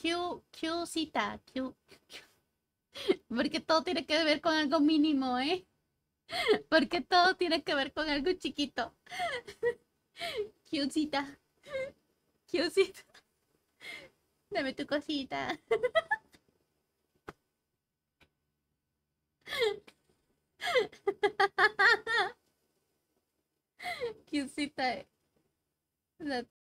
Q, Q cita, Q, Q, Porque todo tiene que ver con algo mínimo, ¿eh? Porque todo tiene que ver con algo chiquito. Q cita. Dame tu cosita. Q cita. Eh.